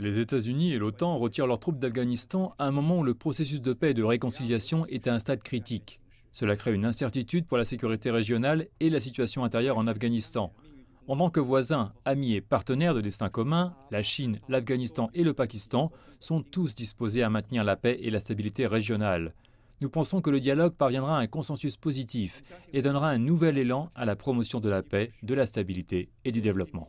Les États-Unis et l'OTAN retirent leurs troupes d'Afghanistan à un moment où le processus de paix et de réconciliation est à un stade critique. Cela crée une incertitude pour la sécurité régionale et la situation intérieure en Afghanistan. En tant que voisins, amis et partenaires de destin commun, la Chine, l'Afghanistan et le Pakistan sont tous disposés à maintenir la paix et la stabilité régionale. Nous pensons que le dialogue parviendra à un consensus positif et donnera un nouvel élan à la promotion de la paix, de la stabilité et du développement.